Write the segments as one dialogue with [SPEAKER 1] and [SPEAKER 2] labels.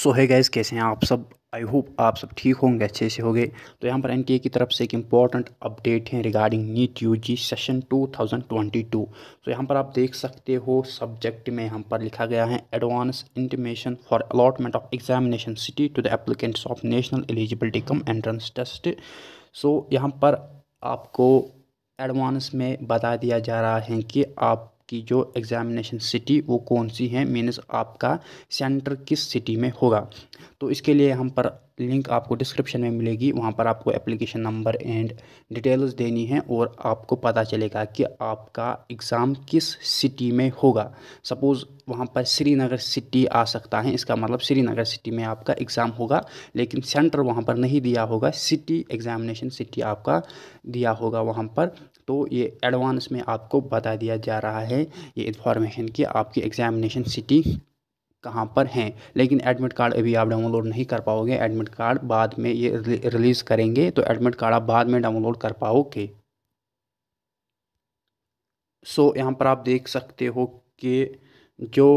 [SPEAKER 1] सो है गैस कैसे हैं आप सब आई होप आप सब ठीक होंगे अच्छे से होंगे तो यहाँ पर एन की तरफ से एक इम्पॉर्टेंट अपडेट है regarding NEET U G session 2022 तो यहाँ पर आप देख सकते हो सब्जेक्ट में यहाँ पर लिखा गया है advance intimation for allotment of examination city to the applicants of National Eligibility cum Entrance Test so यहाँ पर आपको एडवांस में बता दिया जा रहा है कि आप की जो एग्ज़ामिनेशन सिटी वो कौन सी है मीन्स आपका सेंटर किस सिटी में होगा तो इसके लिए हम पर लिंक आपको डिस्क्रिप्शन में मिलेगी वहाँ पर आपको एप्लीकेशन नंबर एंड डिटेल्स देनी है और आपको पता चलेगा कि आपका एग्ज़ाम किस सिटी में होगा सपोज़ वहाँ पर श्रीनगर सिटी आ सकता है इसका मतलब श्रीनगर सिटी में आपका एग्ज़ाम होगा लेकिन सेंटर वहाँ पर नहीं दिया होगा सिटी एग्ज़ामिनेशन सिटी आपका दिया होगा वहाँ पर तो ये एडवांस में आपको बता दिया जा रहा है ये इन्फॉर्मेशन कि आपकी एग्ज़ामिनेशन सिटी कहाँ पर हैं लेकिन एडमिट कार्ड अभी आप डाउनलोड नहीं कर पाओगे एडमिट कार्ड बाद में ये रिलीज़ करेंगे तो एडमिट कार्ड आप बाद में डाउनलोड कर पाओगे सो so, यहाँ पर आप देख सकते हो कि जो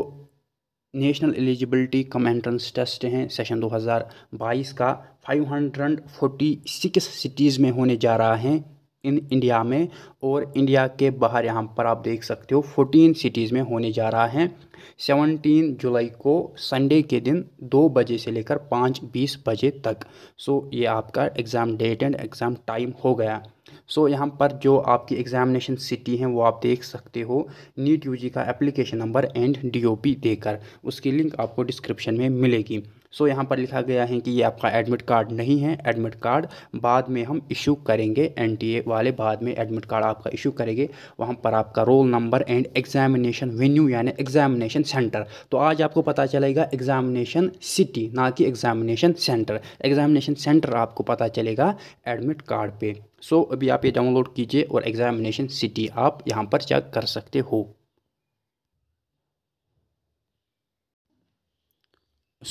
[SPEAKER 1] National Eligibility cum Entrance Test हैं सेशन 2022 का 546 सिटीज़ में होने जा रहा है इन इंडिया में और इंडिया के बाहर यहाँ पर आप देख सकते हो फोर्टीन सिटीज़ में होने जा रहा है सेवनटीन जुलाई को संडे के दिन दो बजे से लेकर पाँच बीस बजे तक सो ये आपका exam date and exam time हो गया सो यहाँ पर जो आपकी एग्जामिनेशन सिटी हैं वो आप देख सकते हो नीट यूजी का एप्लीकेशन नंबर एंड डीओपी देकर उसकी लिंक आपको डिस्क्रिप्शन में मिलेगी सो यहाँ पर लिखा गया है कि ये आपका एडमिट कार्ड नहीं है एडमिट कार्ड बाद में हम इशू करेंगे एनटीए वाले बाद में एडमिट कार्ड आपका इशू करेंगे वहाँ पर आपका roll number and examination venue यानी एग्जामिनेशन सेंटर तो आज आपको पता चलेगा एग्जामिनेशन सिटी ना कि एग्जामिनेशन सेंटर एग्जामिनेशन सेंटर आपको पता चलेगा एडमिट कार्ड पर सो so, अभी आप ये डाउनलोड कीजिए और एग्जामिनेशन सिटी आप यहाँ पर चेक कर सकते हो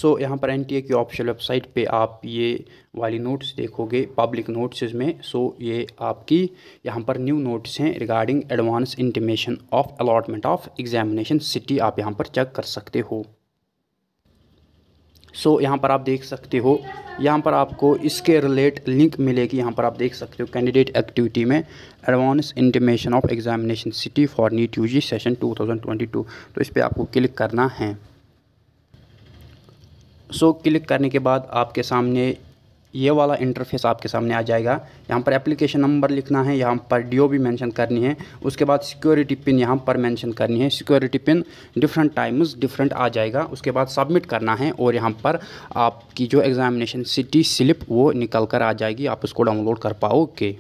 [SPEAKER 1] सो यहाँ पर एन टी ए की ऑफिशियल वेबसाइट पे आप ये वाली नोट्स देखोगे पब्लिक नोट्स में सो ये आपकी यहाँ पर न्यू नोट्स हैं regarding advance intimation of allotment of examination city आप यहाँ पर चेक कर सकते हो सो so, यहाँ पर आप देख सकते हो यहाँ पर आपको इसके रिलेट लिंक मिलेगी यहाँ पर आप देख सकते हो कैंडिडेट एक्टिविटी में advance intimation of examination city for NEET U session two तो इस पर आपको क्लिक करना है सो क्लिक करने के बाद आपके सामने ये वाला इंटरफेस आपके सामने आ जाएगा यहाँ पर एप्लीकेशन नंबर लिखना है यहाँ पर डी भी मेंशन करनी है उसके बाद सिक्योरिटी पिन यहाँ पर मेंशन करनी है security pin different times different आ जाएगा उसके बाद सबमिट करना है और यहाँ पर आपकी जो एग्ज़ामिनेशन सिटी स्लिप वो निकल कर आ जाएगी आप उसको डाउनलोड कर पाओगे